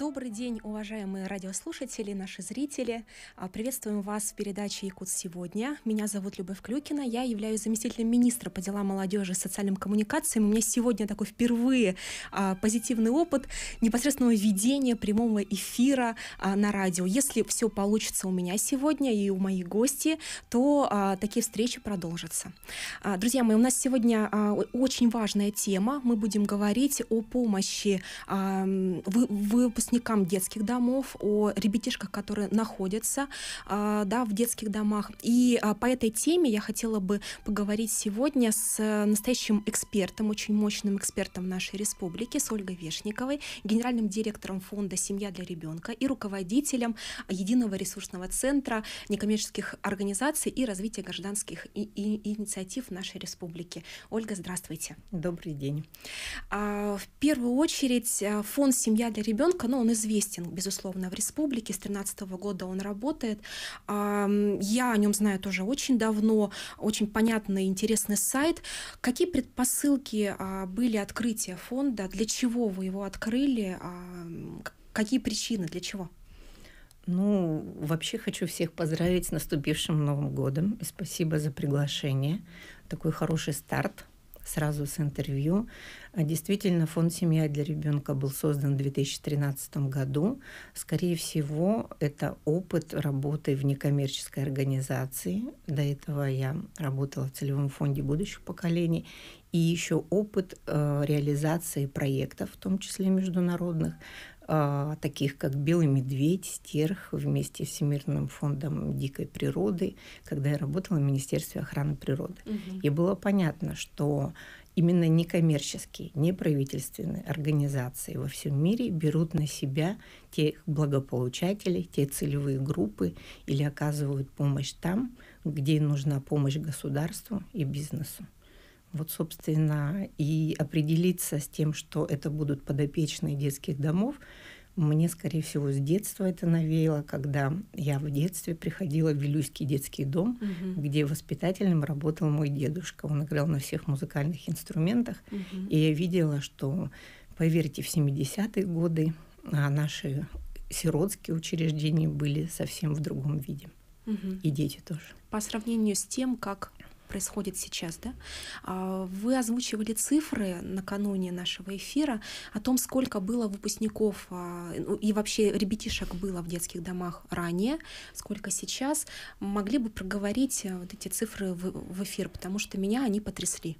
Добрый день, уважаемые радиослушатели, наши зрители. А, приветствуем вас в передаче «Якут сегодня». Меня зовут Любовь Клюкина, я являюсь заместителем министра по делам молодежи и социальным коммуникациям. У меня сегодня такой впервые а, позитивный опыт непосредственного ведения прямого эфира а, на радио. Если все получится у меня сегодня и у моих гостей, то такие встречи продолжатся. Друзья мои, у нас сегодня очень важная тема. Мы будем говорить о помощи выпускникам выпускникам детских домов, о ребятишках, которые находятся а, да, в детских домах. И а, по этой теме я хотела бы поговорить сегодня с э, настоящим экспертом, очень мощным экспертом нашей республики, с Ольгой Вешниковой, генеральным директором фонда «Семья для ребенка» и руководителем Единого ресурсного центра некоммерческих организаций и развития гражданских и, и инициатив нашей республики. Ольга, здравствуйте. Добрый день. А, в первую очередь, э, фонд «Семья для ребенка» ну, он известен, безусловно, в республике. С 2013 года он работает. Я о нем знаю тоже очень давно. Очень понятный, интересный сайт. Какие предпосылки а, были открытия фонда? Для чего вы его открыли? Какие причины? Для чего? Ну, вообще хочу всех поздравить с наступившим Новым годом и спасибо за приглашение. Такой хороший старт сразу с интервью. А, действительно, фонд «Семья для ребенка» был создан в 2013 году. Скорее всего, это опыт работы в некоммерческой организации. До этого я работала в целевом фонде будущих поколений. И еще опыт э, реализации проектов, в том числе международных, а, таких как «Белый медведь», «Стерх» вместе с Всемирным фондом дикой природы, когда я работала в Министерстве охраны природы. Угу. И было понятно, что именно некоммерческие, неправительственные организации во всем мире берут на себя тех благополучателей, те целевые группы или оказывают помощь там, где нужна помощь государству и бизнесу вот, собственно, и определиться с тем, что это будут подопечные детских домов, мне, скорее всего, с детства это навеяло, когда я в детстве приходила в Вилюйский детский дом, угу. где воспитателем работал мой дедушка. Он играл на всех музыкальных инструментах. Угу. И я видела, что, поверьте, в 70-е годы а, наши сиротские учреждения были совсем в другом виде. Угу. И дети тоже. По сравнению с тем, как происходит сейчас, да? А, вы озвучивали цифры накануне нашего эфира о том, сколько было выпускников а, ну, и вообще ребятишек было в детских домах ранее, сколько сейчас. Могли бы проговорить э, вот эти цифры в эфир, потому что меня они потрясли.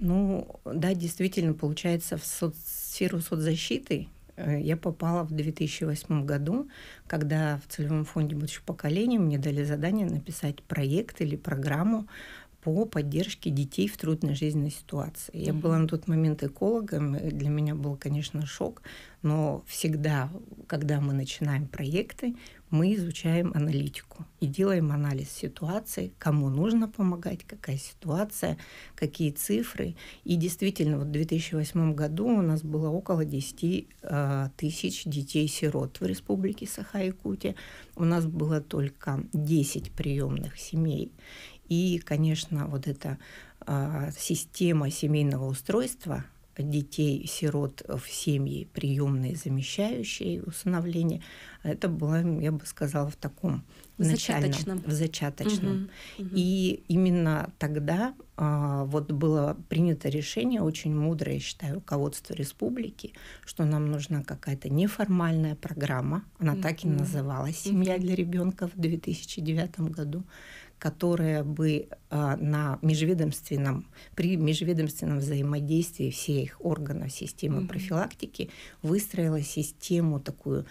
Ну, да, действительно, получается, в соц... сферу соцзащиты э, я попала в 2008 году, когда в целевом фонде будущего поколения мне дали задание написать проект или программу по поддержке детей в трудной жизненной ситуации. Я была на тот момент экологом, и для меня был, конечно, шок, но всегда, когда мы начинаем проекты, мы изучаем аналитику и делаем анализ ситуации, кому нужно помогать, какая ситуация, какие цифры. И действительно, вот в 2008 году у нас было около 10 э, тысяч детей-сирот в республике Саха-Якутия. У нас было только 10 приемных семей. И, конечно, вот эта а, система семейного устройства детей, сирот в семьи, приемные, замещающие усыновление, это было, я бы сказала, в таком в зачаточном. в зачаточном. Угу, угу. И именно тогда а, вот было принято решение, очень мудрое, я считаю, руководство республики, что нам нужна какая-то неформальная программа, она угу. так и называлась «Семья для ребенка» в 2009 году, которая бы а, на межведомственном, при межведомственном взаимодействии всех органов системы mm-hmm. профилактики выстроила систему такую,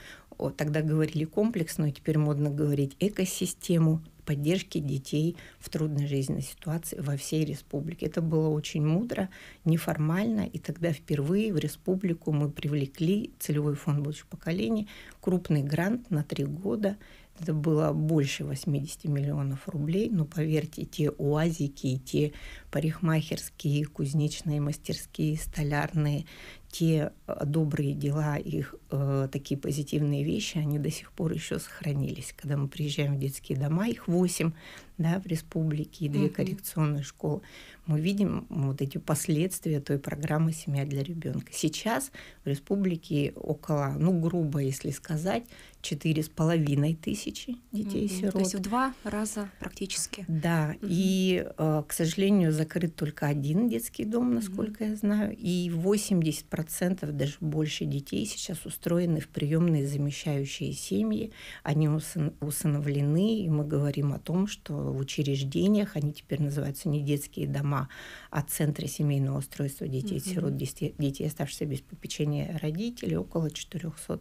тогда говорили комплексную, теперь модно говорить экосистему поддержки детей в трудной жизненной ситуации во всей республике. Это было очень мудро, неформально, и тогда впервые в республику мы привлекли целевой фонд будущих поколений, крупный грант на три года – это было больше 80 миллионов рублей, но поверьте, те уазики, те парикмахерские, кузнечные мастерские, столярные, те э, добрые дела, их э, такие позитивные вещи, они до сих пор еще сохранились. Когда мы приезжаем в детские дома, их восемь, да, в республике и две угу. коррекционные школы, мы видим вот эти последствия той программы «Семья для ребенка». Сейчас в республике около, ну, грубо, если сказать, четыре с половиной тысячи детей-сирот. То есть в два раза практически. Да, угу. и, э, к сожалению, закрыт только один детский дом, насколько угу. я знаю, и 80%, даже больше детей сейчас устроены в приемные замещающие семьи, они усыновлены, и мы говорим о том, что в учреждениях, они теперь называются не детские дома, а центры семейного устройства детей-сирот, детей, детей, оставшихся без попечения родителей, около 400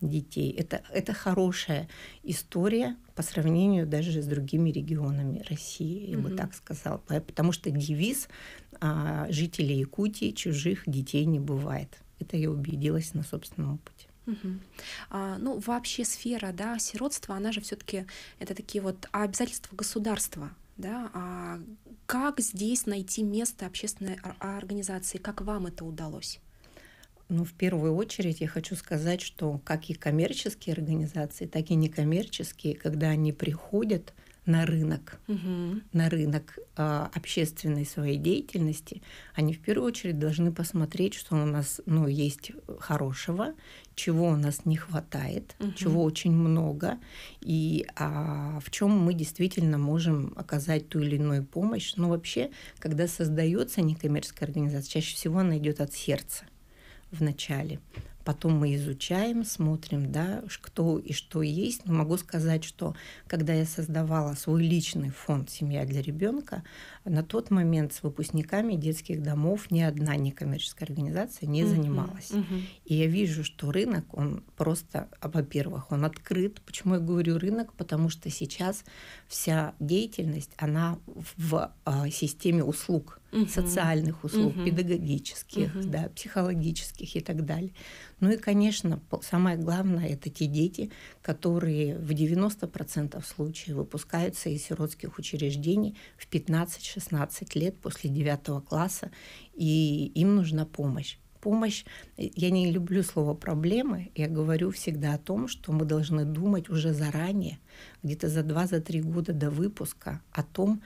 детей. Это, это хорошая история по сравнению даже с другими регионами России, я mm бы так сказала. Потому что девиз а, жителей Якутии «чужих детей не бывает». Это я убедилась на собственном опыте. Угу. А, ну, вообще сфера да, сиротства, она же все-таки это такие вот обязательства государства. Да? А как здесь найти место общественной организации? Как вам это удалось? Ну, в первую очередь я хочу сказать, что как и коммерческие организации, так и некоммерческие, когда они приходят, на рынок, угу. на рынок э, общественной своей деятельности, они в первую очередь должны посмотреть, что у нас ну, есть хорошего, чего у нас не хватает, угу. чего очень много, и а, в чем мы действительно можем оказать ту или иную помощь. Но вообще, когда создается некоммерческая организация, чаще всего она идет от сердца в начале. Потом мы изучаем, смотрим, да, кто и что есть. Но могу сказать, что когда я создавала свой личный фонд «Семья для ребенка», на тот момент с выпускниками детских домов ни одна некоммерческая организация не угу, занималась. Угу. И я вижу, что рынок, он просто, а, во-первых, он открыт. Почему я говорю рынок? Потому что сейчас вся деятельность, она в а, системе услуг, угу. социальных услуг, угу. педагогических, угу. Да, психологических и так далее. Ну и, конечно, самое главное, это те дети, которые в 90% случаев выпускаются из сиротских учреждений в 15-16 лет после 9 класса, и им нужна помощь помощь. Я не люблю слово проблемы. Я говорю всегда о том, что мы должны думать уже заранее, где-то за 2-3 за года до выпуска, о том,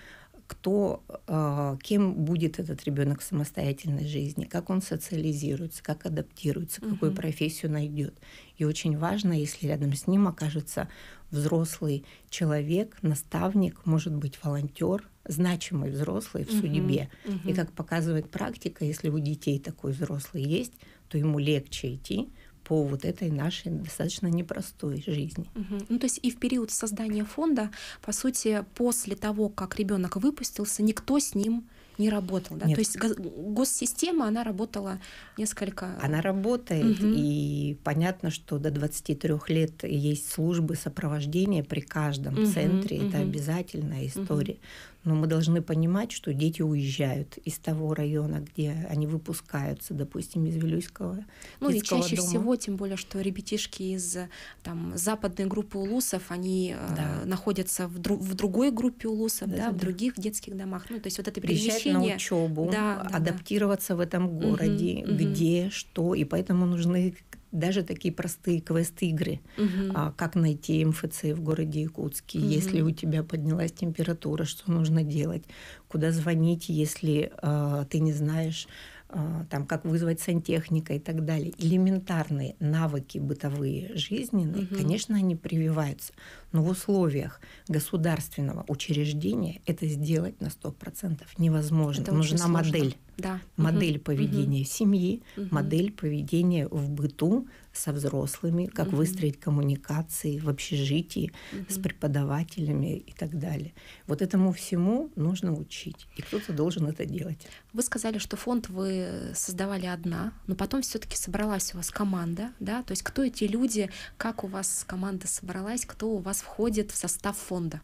кто, э, кем будет этот ребенок в самостоятельной жизни, как он социализируется, как адаптируется, угу. какую профессию найдет. И очень важно, если рядом с ним окажется взрослый человек, наставник, может быть, волонтер, значимый взрослый в угу. судьбе. Угу. И как показывает практика, если у детей такой взрослый есть, то ему легче идти, по вот этой нашей достаточно непростой жизни. Угу. Ну, то есть и в период создания фонда, по сути, после того, как ребенок выпустился, никто с ним не работал, да? Нет. То есть госсистема, она работала несколько... Она работает, угу. и понятно, что до 23 лет есть службы сопровождения при каждом угу, центре, угу. это обязательная история. Угу. Но мы должны понимать, что дети уезжают из того района, где они выпускаются, допустим, из Вилюйского. Ну и чаще дома. всего, тем более, что ребятишки из там, западной группы улусов, они э, да. э, находятся в, дру- в другой группе улусов, да, да, в да. других детских домах. Ну, то есть вот это перемещение. на учебу, да, да, адаптироваться да. в этом городе, угу, где, угу. что. И поэтому нужны даже такие простые квест-игры, угу. как найти МФЦ в городе Якутске, угу. если у тебя поднялась температура, что нужно делать, куда звонить, если а, ты не знаешь, а, там, как вызвать сантехника и так далее. Элементарные навыки бытовые, жизненные, угу. конечно, они прививаются, но в условиях государственного учреждения это сделать на 100% невозможно. Это Нужна модель да. модель угу. поведения угу. семьи, угу. модель поведения в быту со взрослыми, как угу. выстроить коммуникации в общежитии угу. с преподавателями и так далее. Вот этому всему нужно учить, и кто-то должен это делать. Вы сказали, что фонд вы э, создавали одна, но потом все-таки собралась у вас команда, да? То есть кто эти люди, как у вас команда собралась, кто у вас входит в состав фонда?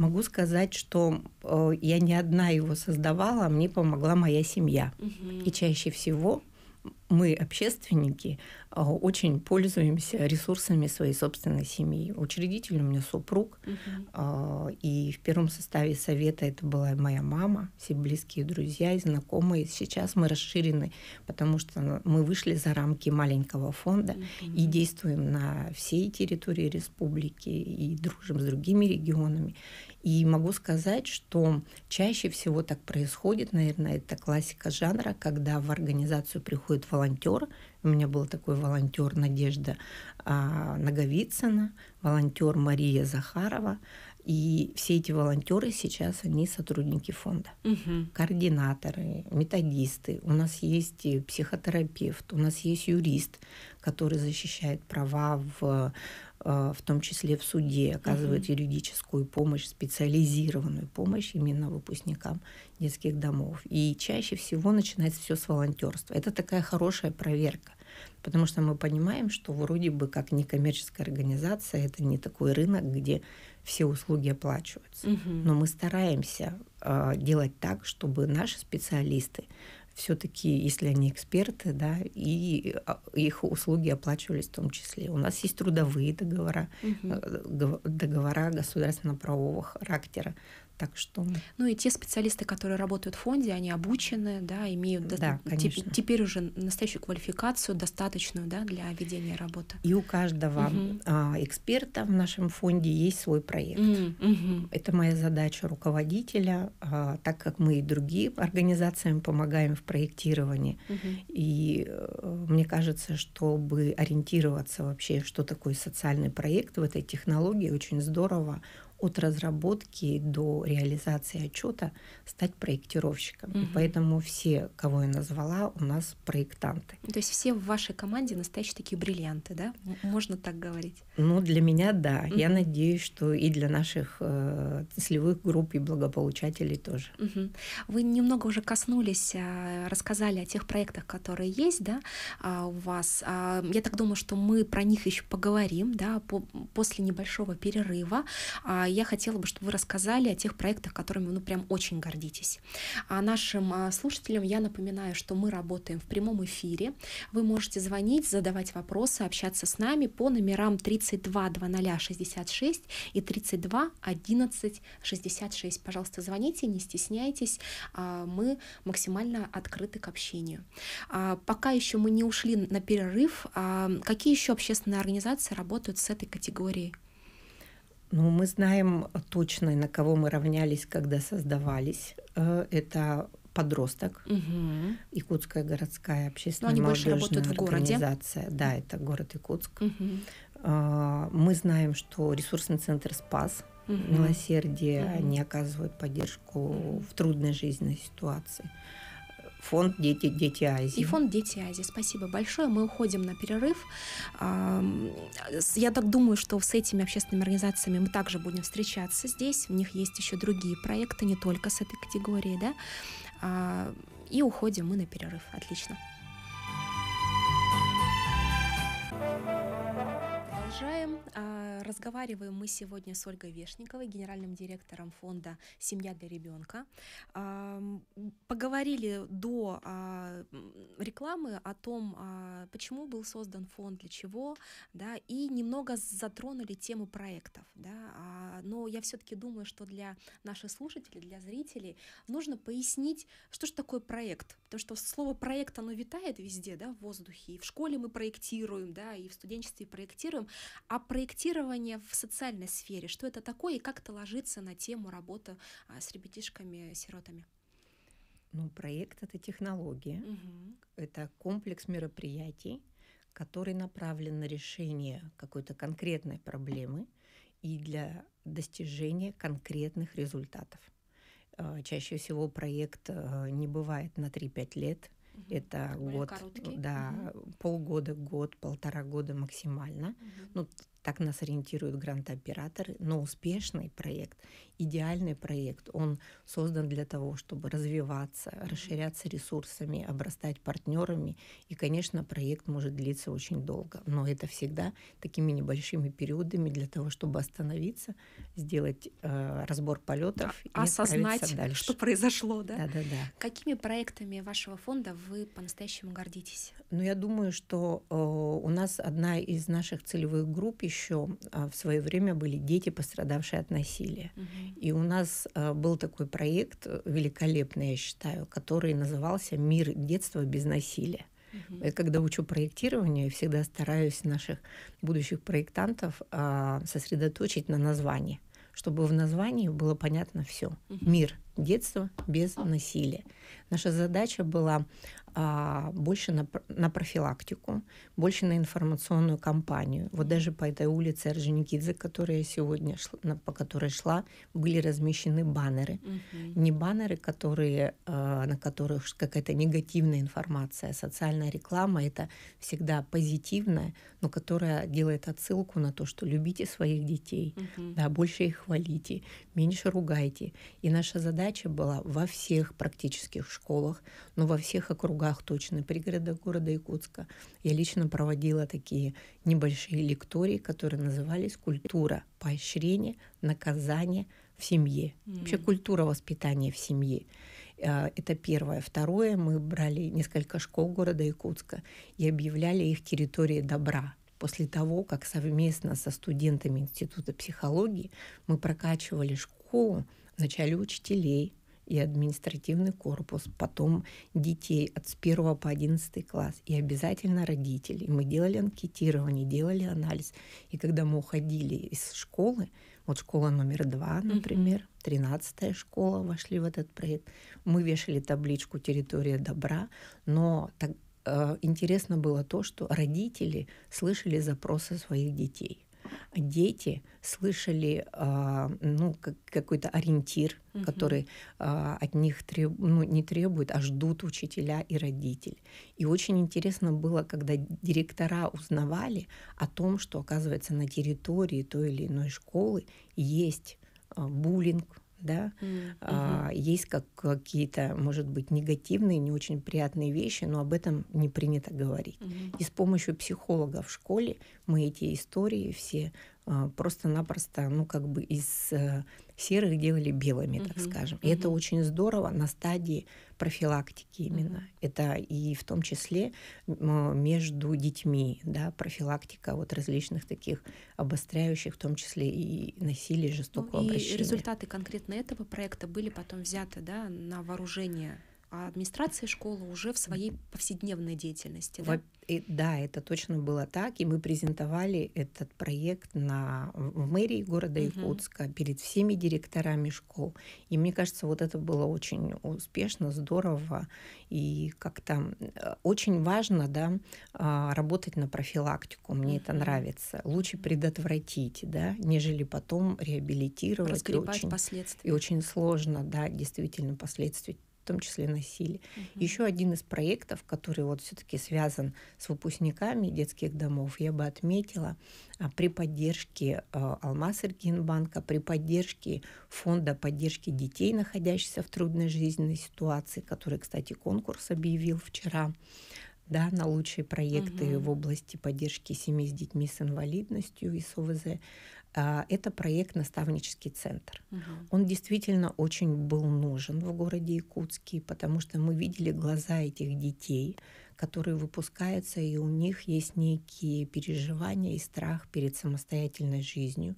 Могу сказать, что э, я не одна его создавала, а мне помогла моя семья. Угу. И чаще всего мы, общественники, а, очень пользуемся ресурсами своей собственной семьи. Учредитель у меня супруг, угу. и в первом составе совета это была моя мама, все близкие друзья и знакомые. Сейчас мы расширены, потому что мы вышли за рамки маленького фонда угу. и действуем на всей территории республики и дружим с другими регионами. И могу сказать, что чаще всего так происходит, наверное, это классика жанра, когда в организацию приходит волонтер волонтер. У меня был такой волонтер Надежда а, Наговицына, волонтер Мария Захарова. И все эти волонтеры сейчас, они сотрудники фонда. Угу. Координаторы, методисты. У нас есть э, психотерапевт, у нас есть юрист, который защищает права в э, в том числе в суде, оказывает uh юридическую помощь, специализированную помощь именно выпускникам детских домов. И чаще всего начинается все с волонтерства. Это такая хорошая проверка, потому что мы понимаем, что вроде бы как некоммерческая организация, это не такой рынок, где все услуги оплачиваются. Угу. Но мы стараемся э, делать так, чтобы наши специалисты все-таки, если они эксперты, да, и а, их услуги оплачивались в том числе. У нас есть трудовые договора, угу. договора государственно-правового характера, так что... Ну и те специалисты, которые работают в фонде, они обучены, да, имеют да, до... теперь уже настоящую квалификацию, достаточную да, для ведения работы. И у каждого угу. а, эксперта в нашем фонде есть свой проект. Угу. Это моя задача руководителя, а, так как мы и другим организациям помогаем в проектировании. Угу. И а, мне кажется, чтобы ориентироваться вообще, что такое социальный проект в этой технологии, очень здорово от разработки до реализации отчета стать проектировщиком. Угу. поэтому все, кого я назвала, у нас проектанты. То есть все в вашей команде настоящие такие бриллианты, да? Можно так говорить? Ну, для меня да. Угу. Я надеюсь, что и для наших э, целевых групп и благополучателей тоже. Угу. Вы немного уже коснулись, а, рассказали о тех проектах, которые есть, да, а, у вас. А, я так думаю, что мы про них еще поговорим, да, по, после небольшого перерыва я хотела бы, чтобы вы рассказали о тех проектах, которыми вы ну, прям очень гордитесь. А нашим а, слушателям я напоминаю, что мы работаем в прямом эфире. Вы можете звонить, задавать вопросы, общаться с нами по номерам 32 0066 и 32 11 66. Пожалуйста, звоните, не стесняйтесь, а, мы максимально открыты к общению. А, пока еще мы не ушли на перерыв, какие еще общественные организации работают с этой категорией? Ну, мы знаем точно, на кого мы равнялись, когда создавались. Э, это подросток, угу. Якутская городская общественная молодежная организация. Городе. Да, это город Икутск. Угу. Э, мы знаем, что ресурсный центр «Спас» угу. милосердие, угу. они оказывают поддержку в трудной жизненной ситуации фонд «Дети, Дети Азии». И фонд «Дети Азии». Спасибо большое. Мы уходим на перерыв. Я так думаю, что с этими общественными организациями мы также будем встречаться здесь. У них есть еще другие проекты, не только с этой категории, да. А, и уходим мы на перерыв. Отлично. продолжаем. А, разговариваем мы сегодня с Ольгой Вешниковой, генеральным директором фонда «Семья для ребенка». А, поговорили до а, рекламы о том, почему был создан фонд, для чего, да, и немного затронули тему проектов. Да, но я все-таки думаю, что для наших слушателей, для зрителей нужно пояснить, что же такое проект. Потому что слово «проект» оно витает везде, да, в воздухе. И в школе мы проектируем, да, и в студенчестве проектируем. А проектирование в социальной сфере, что это такое и как это ложится на тему работы а, с ребятишками-сиротами? Ну, проект — это технология, угу. это комплекс мероприятий, который направлен на решение какой-то конкретной проблемы и для достижения конкретных результатов. А, чаще всего проект э, не бывает на 3-5 лет, Угу. Это Более год, короткий. да, угу. полгода, год, полтора года максимально. Угу. Ну, так нас ориентируют грантооператоры, но успешный проект, идеальный проект, он создан для того, чтобы развиваться, расширяться ресурсами, обрастать партнерами. И, конечно, проект может длиться очень долго, но это всегда такими небольшими периодами для того, чтобы остановиться, сделать э, разбор полетов да, и осознать, дальше. что произошло, да? Да, да, да. Какими проектами вашего фонда вы по-настоящему гордитесь? Ну, я думаю, что э, у нас одна из наших целевых групп еще а, в свое время были дети, пострадавшие от насилия. Угу. И у нас а, был такой проект э, великолепный, я считаю, который назывался «Мир детства без насилия». Угу. Я когда учу проектирование, всегда стараюсь наших будущих проектантов а, сосредоточить на названии, чтобы в названии было понятно все. Угу. Мир – детство без насилия. Наша задача была а, больше на, на профилактику, больше на информационную кампанию. Вот даже по этой улице Орджоникидзе, которая сегодня шла, по которой шла, были размещены баннеры. Угу. Не баннеры, которые, а, на которых какая-то негативная информация. Социальная реклама — это всегда позитивная, но которая делает отсылку на то, что любите своих детей, угу. да, больше их хвалите, меньше ругайте. И наша задача задача была во всех практических школах, но ну, во всех округах точно пригорода города Якутска. Я лично проводила такие небольшие лектории, которые назывались «Культура поощрения, наказания в семье». Mm. Вообще культура воспитания в семье. А, это первое. Второе, мы брали несколько школ города Якутска и объявляли их территорией добра – после того, как совместно со студентами Института психологии мы прокачивали школу Вначале учителей и административный корпус, потом детей от с 1 по 11 класс и обязательно родителей. Мы делали анкетирование, делали анализ. И когда мы уходили из школы, вот школа номер два, например, тринадцатая школа вошли в этот проект. Мы вешали табличку «Территория добра», но так, э, интересно было то, что родители слышали запросы своих детей дети слышали а, ну, как, какой-то ориентир, угу. который а, от них треб, ну, не требует, а ждут учителя и родитель. И очень интересно было, когда директора узнавали о том, что, оказывается, на территории той или иной школы есть а, буллинг, да, mm-hmm. а, есть как, какие-то, может быть, негативные, не очень приятные вещи, но об этом не принято говорить. Mm-hmm. И с помощью психолога в школе мы эти истории все а, просто-напросто, ну, как бы из э, серых делали белыми, так угу, скажем. И угу. это очень здорово на стадии профилактики именно. Угу. Это и в том числе между детьми, да, профилактика вот различных таких обостряющих, в том числе и насилия, ну жестокого ну, и обращения. результаты конкретно этого проекта были потом взяты, да, на вооружение а администрация школы уже в своей повседневной деятельности. Во- да? И, да, это точно было так, и мы презентовали этот проект на, в мэрии города Якутска угу. перед всеми директорами школ. И мне кажется, вот это было очень успешно, здорово, и как-то очень важно да, а, работать на профилактику, мне угу. это нравится. Лучше предотвратить, да, нежели потом реабилитировать. Разгребать и очень, последствия. И очень сложно, да, действительно последствия в том числе насилие. Угу. Еще один из проектов, который вот все-таки связан с выпускниками детских домов, я бы отметила а, при поддержке а, Алмаз Регенбанка, при поддержке фонда поддержки детей, находящихся в трудной жизненной ситуации, который, кстати, конкурс объявил вчера да, на лучшие проекты угу. в области поддержки семей с детьми с инвалидностью и СОВЗ. А, это проект «Наставнический центр». Угу. Он действительно очень был нужен в городе Якутске, потому что мы видели глаза этих детей, которые выпускаются, и у них есть некие переживания и страх перед самостоятельной жизнью.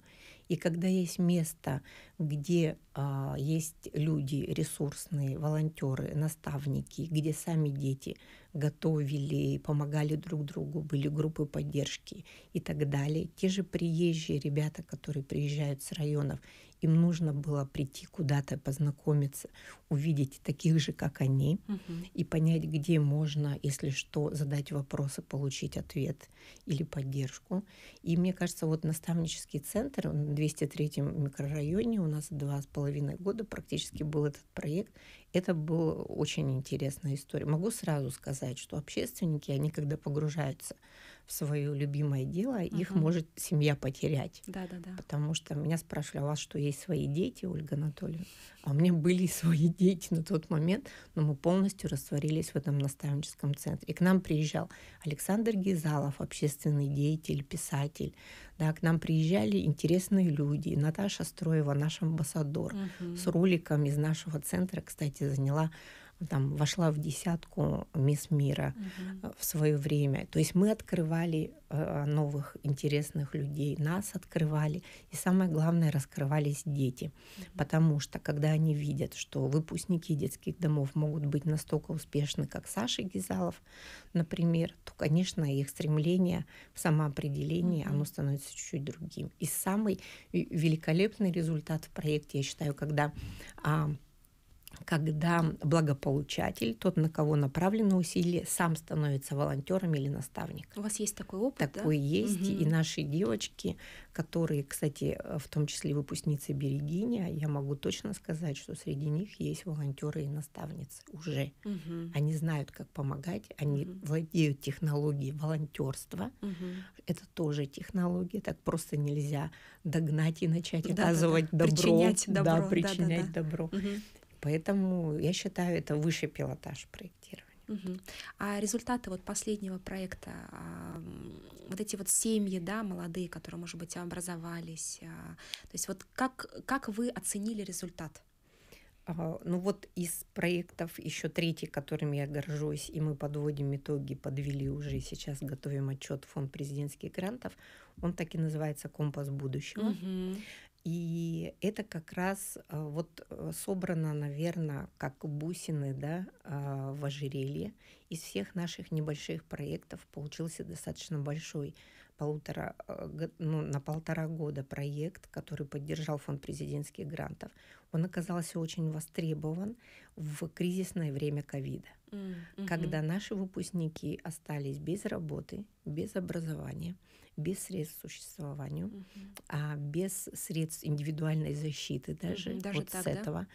И когда есть место, где а, есть люди ресурсные, волонтеры, наставники, где сами дети готовили, помогали друг другу, были группы поддержки и так далее, те же приезжие ребята, которые приезжают с районов им нужно было прийти куда-то, познакомиться, увидеть таких же, как они, угу. и понять, где можно, если что, задать вопросы, получить ответ или поддержку. И мне кажется, вот наставнический центр в 203 микрорайоне у нас два с половиной года практически был этот проект, это была очень интересная история. Могу сразу сказать, что общественники, они когда погружаются в свое любимое дело, угу. их может семья потерять. Да, да, да. Потому что меня спрашивали, «А у вас что, есть свои дети, Ольга Анатольевна? А у меня были свои дети на тот момент, но мы полностью растворились в этом наставническом центре. И к нам приезжал Александр Гизалов, общественный деятель, писатель, да, к нам приезжали интересные люди. Наташа Строева, наш амбассадор, угу. с роликом из нашего центра, кстати, заняла там вошла в десятку мисс мира угу. в свое время. То есть мы открывали э, новых интересных людей, нас открывали, и самое главное раскрывались дети, угу. потому что когда они видят, что выпускники детских домов могут быть настолько успешны, как Саша Гизалов, например, то, конечно, их стремление в самоопределении, угу. оно становится чуть-чуть другим. И самый великолепный результат в проекте, я считаю, когда а, когда благополучатель, тот, на кого направлено усилие, сам становится волонтером или наставником. У вас есть такой опыт? Такой да? есть. Угу. И наши девочки, которые, кстати, в том числе выпускницы Берегиня, я могу точно сказать, что среди них есть волонтеры и наставницы уже. Угу. Они знают, как помогать, они угу. владеют технологией волонтерства. Угу. Это тоже технология, так просто нельзя догнать и начать да, оказывать да, да. добро. Причинять добро. Да, причинять да, да, да. добро. Угу. Поэтому я считаю, это высший пилотаж проектирования. Угу. А результаты вот последнего проекта, а, вот эти вот семьи, да, молодые, которые, может быть, образовались, а, то есть вот как, как вы оценили результат? А, ну вот из проектов еще третий, которым я горжусь, и мы подводим итоги, подвели уже сейчас, готовим отчет фонд президентских грантов. Он так и называется «Компас будущего». Угу. И это как раз э, вот э, собрано, наверное, как бусины да, а, в ожерелье. Из всех наших небольших проектов получился достаточно большой полутора, э, ну, на полтора года проект, который поддержал фонд президентских грантов. Он оказался очень востребован в кризисное время ковида, mm-hmm. когда наши выпускники остались без работы, без образования – без средств существованию, а, без средств индивидуальной защиты даже, угу. даже вот так, с этого,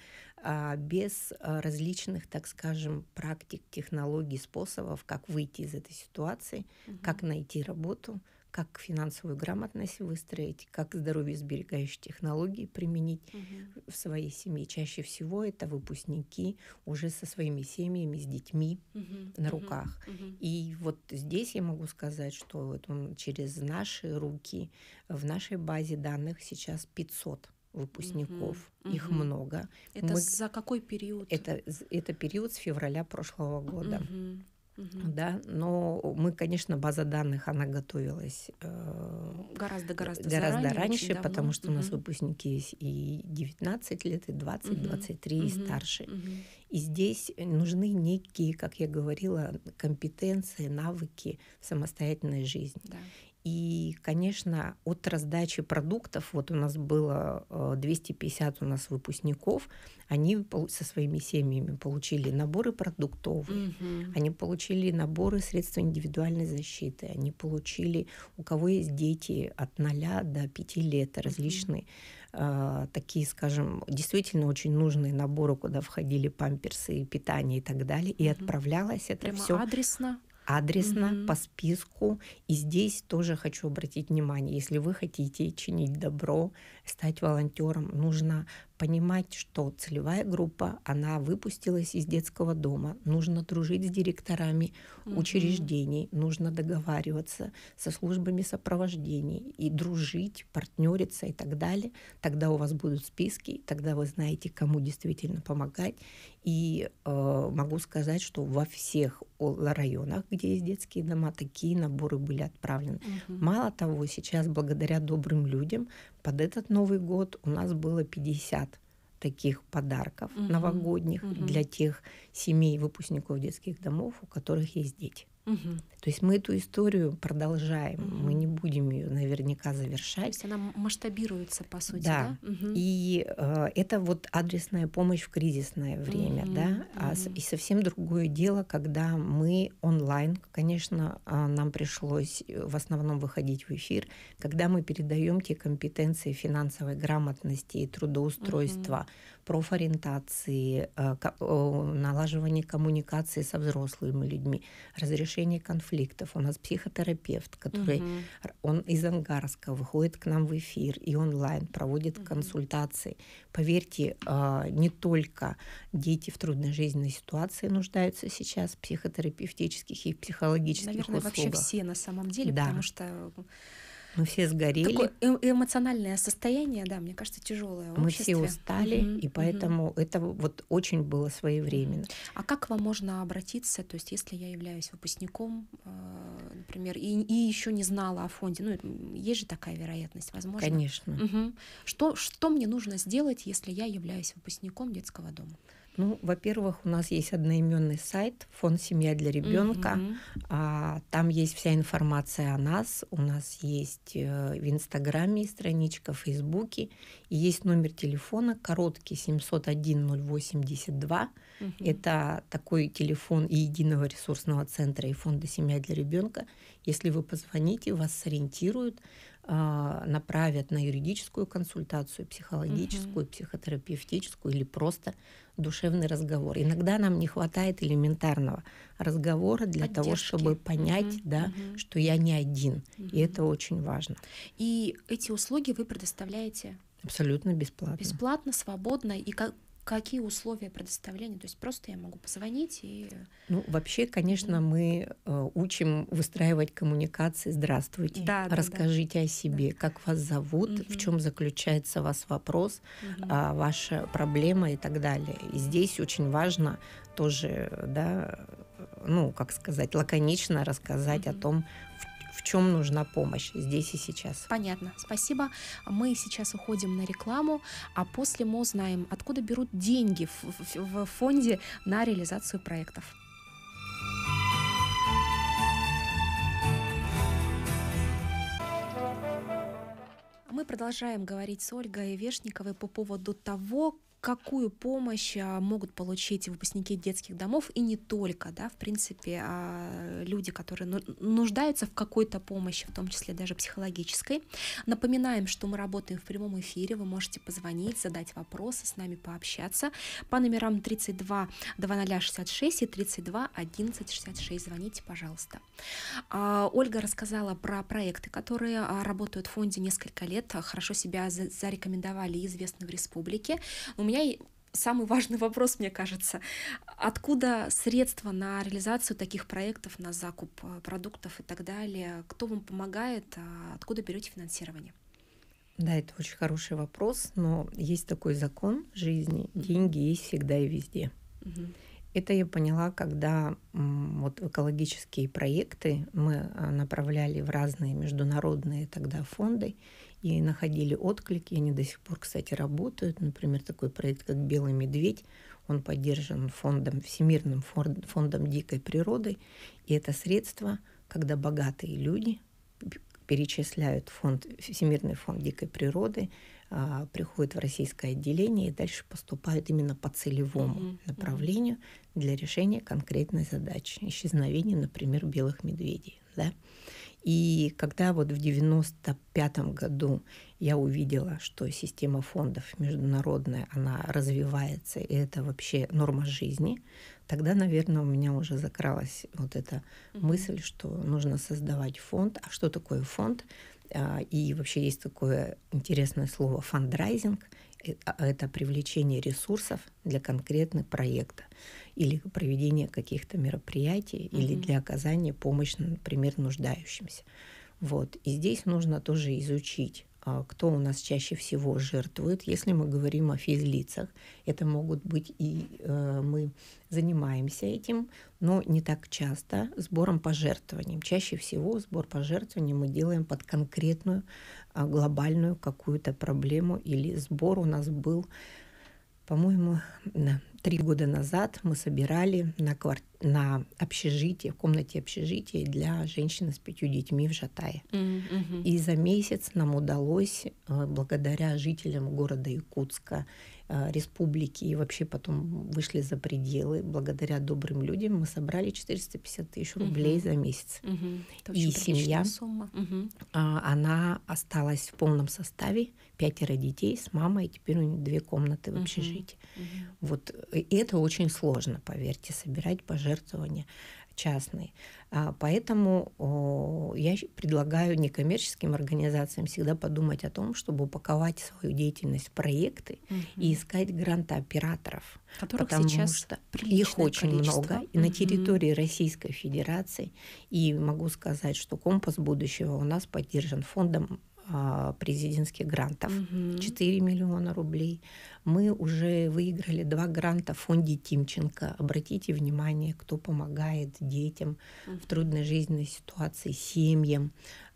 да? без а, различных, так скажем, практик, технологий, способов, как выйти из этой ситуации, как найти работу, как финансовую грамотность выстроить, как здоровье сберегающие технологии применить угу. в своей семье. Чаще всего это выпускники уже со своими семьями, с детьми угу. на руках. Угу. И вот здесь я могу сказать, что вот через наши руки в нашей базе данных сейчас 500 выпускников. Угу, Их угу. много. Это Мы... за какой период? Это, это период с февраля прошлого года. Угу угу. да, но мы, конечно, база данных, она готовилась э, гораздо, гораздо, гораздо заранее, раньше, потому что угу. у нас выпускники есть и 19 лет, и 20, угу. 23 угу. и старше. Угу. И здесь нужны некие, как я говорила, компетенции, навыки в самостоятельной жизни. Да. И, конечно, от раздачи продуктов, вот у нас было 250 э, у нас выпускников, они со своими семьями получили наборы продуктовые, угу. они получили наборы средств индивидуальной защиты, они получили, у кого есть дети от 0 до 5 лет, различные угу. э, такие, скажем, действительно очень нужные наборы, куда входили памперсы, питание и так далее, и угу. отправлялось это Прямо все адресно адресно, угу. по списку. И здесь тоже хочу обратить внимание, если вы хотите чинить добро, стать волонтером, нужно понимать, что целевая группа, она выпустилась из детского дома, нужно дружить с директорами mm-hmm. учреждений, нужно договариваться со службами сопровождения и дружить, партнериться и так далее. Тогда у вас будут списки, тогда вы знаете, кому действительно помогать. И э, могу сказать, что во всех районах, где есть детские дома, такие наборы были отправлены. Угу. Мало того, сейчас благодаря добрым людям под этот Новый год у нас было 50 таких подарков угу. новогодних угу. для тех семей выпускников детских домов, у которых есть дети. Угу. То есть мы эту историю продолжаем, угу. мы не будем ее наверняка завершать. То есть она масштабируется, по сути, да? да? Угу. И э, это вот адресная помощь в кризисное время, угу. да? А, угу. И совсем другое дело, когда мы онлайн, конечно, а, нам пришлось э, в основном выходить в эфир, когда мы передаем те компетенции финансовой грамотности и трудоустройства, угу. профориентации, э, налаживания коммуникации со взрослыми людьми, разрешение решения конфликтов. У нас психотерапевт, который угу. он из Ангарска выходит к нам в эфир и онлайн проводит угу. консультации. Поверьте, а, не только дети в трудной жизненной ситуации нуждаются сейчас в психотерапевтических и психологических Наверное, услугах. вообще все на самом деле, да. потому что мы все сгорели. Такое э, эмоциональное состояние, да, мне кажется, тяжелое. Мы все устали, угу, и поэтому угу. это вот очень было своевременно. А как вам можно обратиться? То есть, если я являюсь выпускником, э, например, и, и еще не знала о фонде, ну, есть же такая вероятность, возможно. Конечно. Угу. Что, что мне нужно сделать, если я являюсь выпускником детского дома? Ну, во-первых, у нас есть одноименный сайт «Фонд семья для ребенка». Mm-hmm. А, там есть вся информация о нас. У нас есть э, в Инстаграме страничка, в Фейсбуке. И есть номер телефона короткий 701-082. Mm-hmm. Это такой телефон и Единого ресурсного центра, и фонда «Семья для ребенка». Если вы позвоните, вас сориентируют а, направят на юридическую консультацию, психологическую, угу. психотерапевтическую или просто душевный разговор. Иногда нам не хватает элементарного разговора для Поддержки. того, чтобы понять, угу. да, угу. что я не один, угу. и это очень важно. И эти услуги вы предоставляете? Абсолютно бесплатно. Бесплатно, свободно и как какие условия предоставления? То есть просто я могу позвонить и... Ну, вообще, конечно, мы э, учим выстраивать коммуникации. Здравствуйте. Да, Расскажите да, да. о себе, да. как вас зовут, угу. в чем заключается вас вопрос, угу. э, ваша проблема и так далее. И здесь очень важно тоже, да, ну, как сказать, лаконично рассказать угу. о том, чем нужна помощь здесь и сейчас. Понятно, спасибо. Мы сейчас уходим на рекламу, а после мы узнаем, откуда берут деньги в, в, в фонде на реализацию проектов. мы продолжаем говорить с Ольгой Вешниковой по поводу того, какую помощь а, могут получить выпускники детских домов и не только, да, в принципе, а, люди, которые ну, нуждаются в какой-то помощи, в том числе даже психологической. Напоминаем, что мы работаем в прямом эфире, вы можете позвонить, задать вопросы, с нами пообщаться по номерам 32 2066 и 32 11 66. Звоните, пожалуйста. А, Ольга рассказала про проекты, которые работают в фонде несколько лет, хорошо себя зарекомендовали известны в республике. У меня самый важный вопрос, мне кажется. Откуда средства на реализацию таких проектов, на закуп э, продуктов и так далее? Кто вам помогает? А откуда берете финансирование? Да, это очень хороший вопрос, но есть такой закон жизни. Деньги есть всегда и везде. Это я поняла, когда вот экологические проекты мы а, направляли в разные международные тогда фонды, и находили отклики, они до сих пор, кстати, работают. Например, такой проект, как «Белый медведь», он поддержан фондом, Всемирным фондом дикой природы, и это средство, когда богатые люди перечисляют фонд, Всемирный фонд дикой природы, а, приходят в российское отделение и дальше поступают именно по целевому mm-hmm. направлению для решения конкретной задачи. исчезновения, например, белых медведей. Да? И когда вот в 95 году я увидела, что система фондов международная, она развивается, и это вообще норма жизни, тогда, наверное, у меня уже закралась вот эта mm-hmm. мысль, что нужно создавать фонд. А что такое фонд? А, и вообще есть такое интересное слово фандрайзинг. Э, а, это привлечение ресурсов для конкретных проекта или проведение каких-то мероприятий mm-hmm. или для оказания помощи, например, нуждающимся. Вот. И здесь нужно тоже изучить, а, кто у нас чаще всего жертвует. Если мы говорим о физлицах, это могут быть и э, мы занимаемся этим, но не так часто сбором пожертвований. Чаще всего сбор пожертвований мы делаем под конкретную а, глобальную какую-то проблему или сбор у нас был, по-моему, три года назад мы собирали на квартиру на общежитии в комнате общежития для женщины с пятью детьми в Жатае. Mm-hmm. И за месяц нам удалось, э, благодаря жителям города Якутска, э, республики и вообще потом вышли за пределы, благодаря добрым людям мы собрали 450 тысяч рублей mm-hmm. за месяц. Mm-hmm. И семья, сумма. Mm-hmm. она осталась в полном составе, пятеро детей с мамой, и теперь у них две комнаты в общежитии. Mm-hmm. Mm-hmm. Вот и это очень сложно, поверьте, собирать пожар пожертвования частные. А, поэтому я предлагаю некоммерческим организациям всегда подумать о том, чтобы упаковать свою деятельность в проекты угу. и искать грантооператоров. Которых потому сейчас что их очень количество. много и угу. на территории Российской Федерации. И могу сказать, что компас будущего у нас поддержан фондом а, президентских грантов. Угу. 4 миллиона рублей. Мы уже выиграли два гранта в фонде Тимченко. Обратите внимание, кто помогает детям угу. в трудной жизненной ситуации, семьям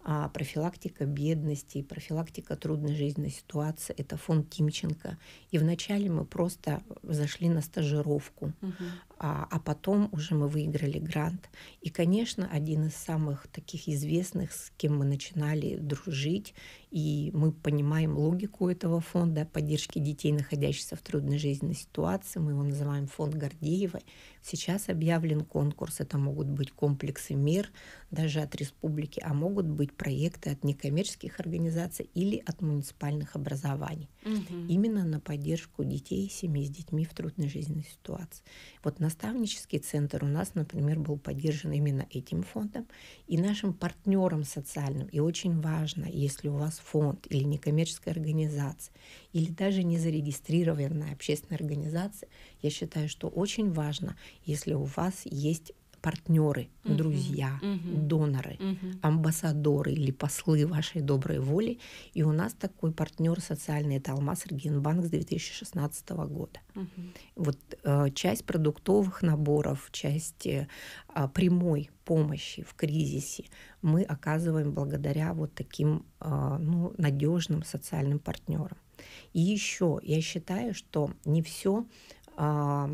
а профилактика бедности, профилактика трудной жизненной ситуации. Это фонд Тимченко. И вначале мы просто зашли на стажировку, угу. а, а потом уже мы выиграли грант. И, конечно, один из самых таких известных, с кем мы начинали дружить, и мы понимаем логику этого фонда поддержки детей, находящихся в трудной жизненной ситуации. Мы его называем фонд Гордеева. Сейчас объявлен конкурс. Это могут быть комплексы мер даже от республики, а могут быть проекты от некоммерческих организаций или от муниципальных образований. Угу. Именно на поддержку детей и семей с детьми в трудной жизненной ситуации. Вот наставнический центр у нас, например, был поддержан именно этим фондом и нашим партнером социальным. И очень важно, если у вас фонд или некоммерческая организация, или даже незарегистрированная общественная организация, я считаю, что очень важно, если у вас есть партнеры, угу. друзья, угу. доноры, угу. амбассадоры или послы вашей доброй воли. И у нас такой партнер социальный это Алмаз Регенбанк с 2016 года. Угу. Вот э, часть продуктовых наборов, часть э, а, прямой помощи в кризисе мы оказываем благодаря вот таким э, ну, надежным социальным партнерам. И еще я считаю, что не все а,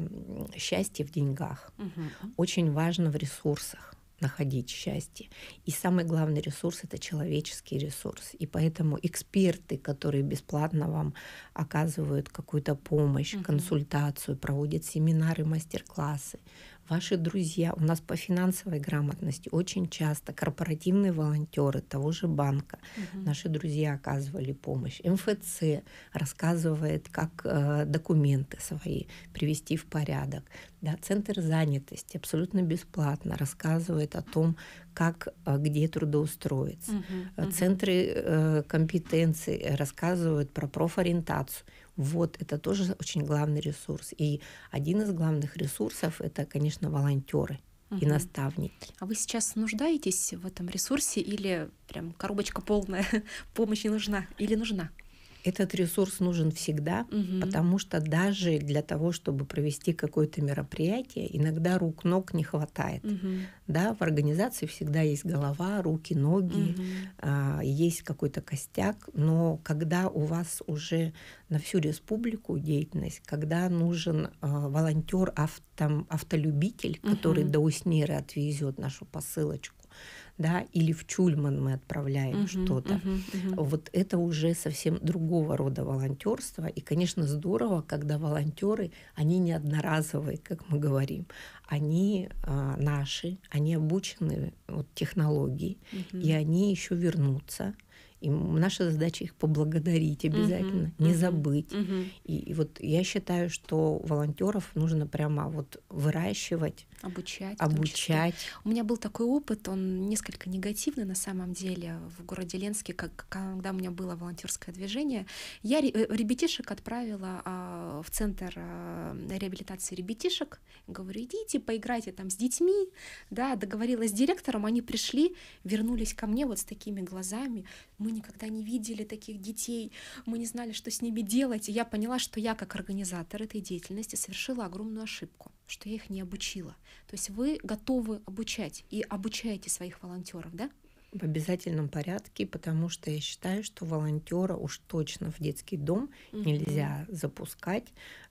счастье в деньгах. Угу. Очень важно в ресурсах находить счастье. И самый главный ресурс — это человеческий ресурс. И поэтому эксперты, которые бесплатно вам оказывают какую-то помощь, угу. консультацию, проводят семинары, мастер-классы, ваши друзья. У нас по финансовой грамотности очень часто корпоративные волонтеры того же банка, угу. наши друзья оказывали помощь. МФЦ рассказывает, как э, документы свои привести в порядок. Да, центр занятости абсолютно бесплатно рассказывает о том, как, э, где трудоустроиться. Угу, Центры э, компетенции рассказывают про профориентацию. Вот это тоже очень главный ресурс. И один из главных ресурсов это, конечно, волонтеры и наставники. А вы сейчас нуждаетесь в этом ресурсе или прям коробочка полная помощь не нужна или нужна? Этот ресурс нужен всегда, угу. потому что даже для того, чтобы провести какое-то мероприятие, иногда рук, ног не хватает. Угу. Да, в организации всегда есть голова, руки, ноги, угу. а, есть какой-то костяк, но когда у вас уже на всю республику деятельность, когда нужен а, волонтер, авто, автолюбитель, который до Усниры отвезет нашу посылочку, да, или в Чульман мы отправляем угу, что-то. Угу, угу. Вот это уже совсем другого рода волонтерство. И, конечно, здорово, когда волонтеры, они не одноразовые, как мы говорим, они э, наши, они обучены вот, технологии, угу. и они еще вернутся и наша задача их поблагодарить обязательно, угу, не угу, забыть. Угу. И, и вот я считаю, что волонтеров нужно прямо вот выращивать, обучать. Обучать. У меня был такой опыт, он несколько негативный на самом деле в городе Ленске, как, когда у меня было волонтерское движение. Я э, ребятишек отправила а, в центр а, реабилитации ребятишек. Говорю, идите, поиграйте там с детьми. Да, договорилась с директором, они пришли, вернулись ко мне вот с такими глазами. Мы мы никогда не видели таких детей, мы не знали, что с ними делать. И я поняла, что я, как организатор этой деятельности, совершила огромную ошибку, что я их не обучила. То есть вы готовы обучать и обучаете своих волонтеров, да? в обязательном порядке, потому что я считаю, что волонтера уж точно в детский дом угу. нельзя запускать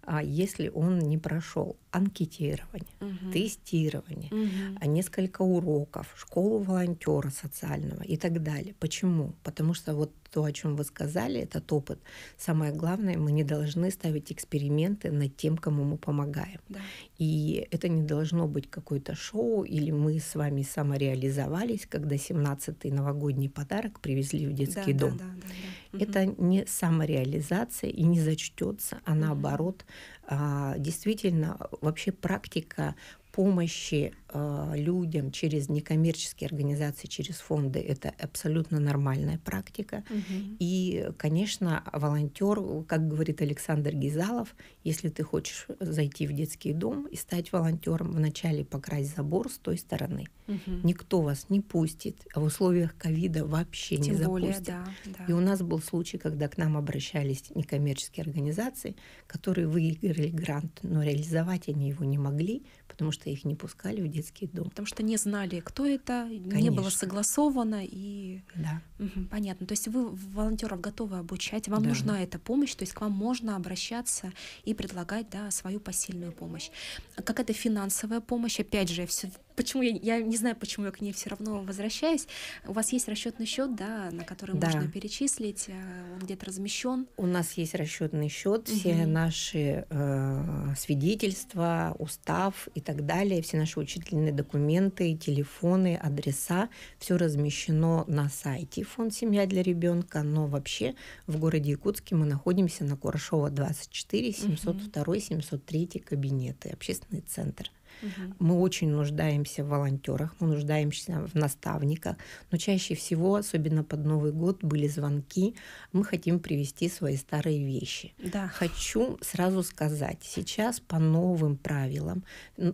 а если он не прошел анкетирование, угу. тестирование, угу. несколько уроков, школу волонтера социального и так далее. Почему? Потому что вот то, о чем вы сказали, этот опыт, самое главное, мы не должны ставить эксперименты над тем, кому мы помогаем. Да. И это не должно быть какое-то шоу, или мы с вами самореализовались, когда 17-й новогодний подарок привезли в детский да, дом. Да, да, да, да. Угу. Это не самореализация и не зачтется, а наоборот, а, действительно, вообще практика помощи а, людям через некоммерческие организации, через фонды, это абсолютно нормальная практика. Угу. И, конечно, волонтер, как говорит Александр Гизалов, если ты хочешь зайти в детский дом и стать волонтером, вначале покрась забор с той стороны. Угу. Никто вас не пустит, а в условиях ковида вообще Тем не более, запустит. Да, да. И у нас был случай, когда к нам обращались некоммерческие организации, которые выиграли грант, но реализовать они его не могли, потому что их не пускали в детский детский дом. Потому что не знали, кто это, Конечно. не было согласовано и да. угу, понятно. То есть вы волонтеров готовы обучать, вам да. нужна эта помощь, то есть к вам можно обращаться и предлагать да, свою посильную помощь. Как это финансовая помощь, опять же, все почему я, я не знаю, почему я к ней все равно возвращаюсь. У вас есть расчетный счет, да, на который да. можно перечислить, э, он где-то размещен? У нас есть расчетный счет, все угу. наши э, свидетельства, устав и так далее, все наши учительные документы, телефоны, адреса, все размещено на сайте фонд «Семья для ребенка», но вообще в городе Якутске мы находимся на Курашова 24, 702, 703 кабинеты, общественный центр. Угу. Мы очень нуждаемся в волонтерах, мы нуждаемся в наставниках, но чаще всего, особенно под Новый год, были звонки, мы хотим привезти свои старые вещи. Да. Хочу сразу сказать, сейчас по новым правилам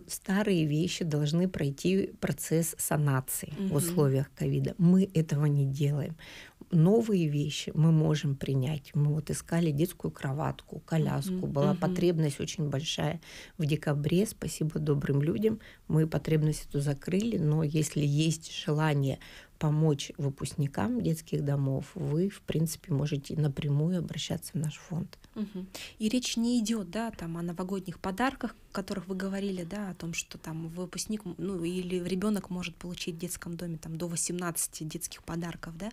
старые вещи должны пройти процесс санации угу. в условиях ковида. Мы этого не делаем новые вещи мы можем принять. Мы вот искали детскую кроватку, коляску. Mm-hmm. Была mm-hmm. потребность очень большая в декабре. Спасибо добрым людям. Мы потребность эту закрыли, но если есть желание помочь выпускникам детских домов, вы, в принципе, можете напрямую обращаться в наш фонд. Угу. И речь не идет, да, там о новогодних подарках, о которых вы говорили, да, о том, что там выпускник, ну или ребенок может получить в детском доме там до 18 детских подарков, да.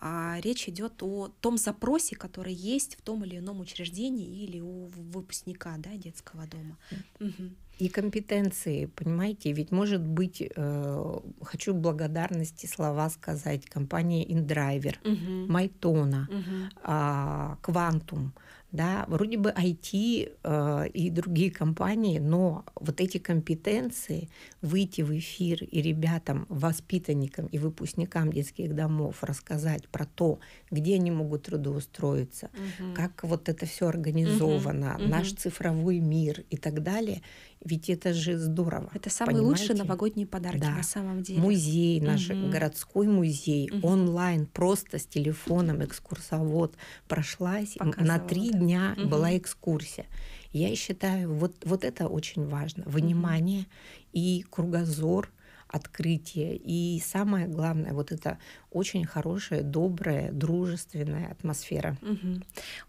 А речь идет о том запросе, который есть в том или ином учреждении или у выпускника, да, детского дома. Угу. И компетенции, понимаете, ведь может быть, э, хочу благодарности слова сказать компании InDriver, угу. Майтона, угу. Э, Quantum да, вроде бы IT э, и другие компании, но вот эти компетенции выйти в эфир и ребятам, воспитанникам и выпускникам детских домов рассказать про то, где они могут трудоустроиться, угу. как вот это все организовано, угу. наш цифровой мир и так далее. Ведь это же здорово. Это самые понимаете? лучшие новогодние подарки да. на самом деле. Музей наш, угу. городской музей, угу. онлайн, просто с телефоном экскурсовод прошлась Показывала, на три да дня угу. была экскурсия. Я считаю, вот, вот это очень важно. Внимание угу. и кругозор открытие. И самое главное, вот это очень хорошая, добрая, дружественная атмосфера. Угу.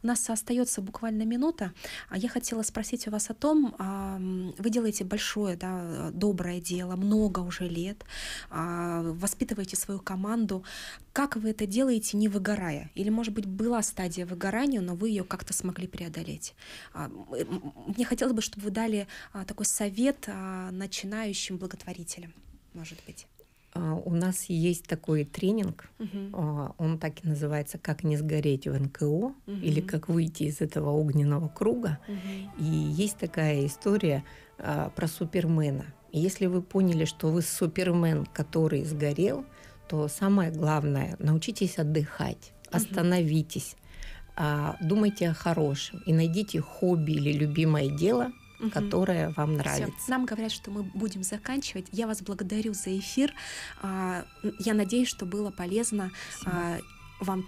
У нас остается буквально минута. А я хотела спросить у вас о том, вы делаете большое, да, доброе дело, много уже лет, а, воспитываете свою команду. Как вы это делаете, не выгорая? Или, может быть, была стадия выгорания, но вы ее как-то смогли преодолеть? А, мне хотелось бы, чтобы вы дали такой совет начинающим благотворителям может быть? А, у нас есть такой тренинг, угу. он так и называется «Как не сгореть в НКО» угу. или «Как выйти из этого огненного круга». Угу. И есть такая история а, про Супермена. если вы поняли, что вы Супермен, который сгорел, то самое главное – научитесь отдыхать, остановитесь, думайте о хорошем и найдите хобби или любимое дело – угу. которая вам нравится. Всё. Нам говорят, что мы будем заканчивать. Я вас благодарю за эфир. А, я надеюсь, что было полезно. Спасибо а, вам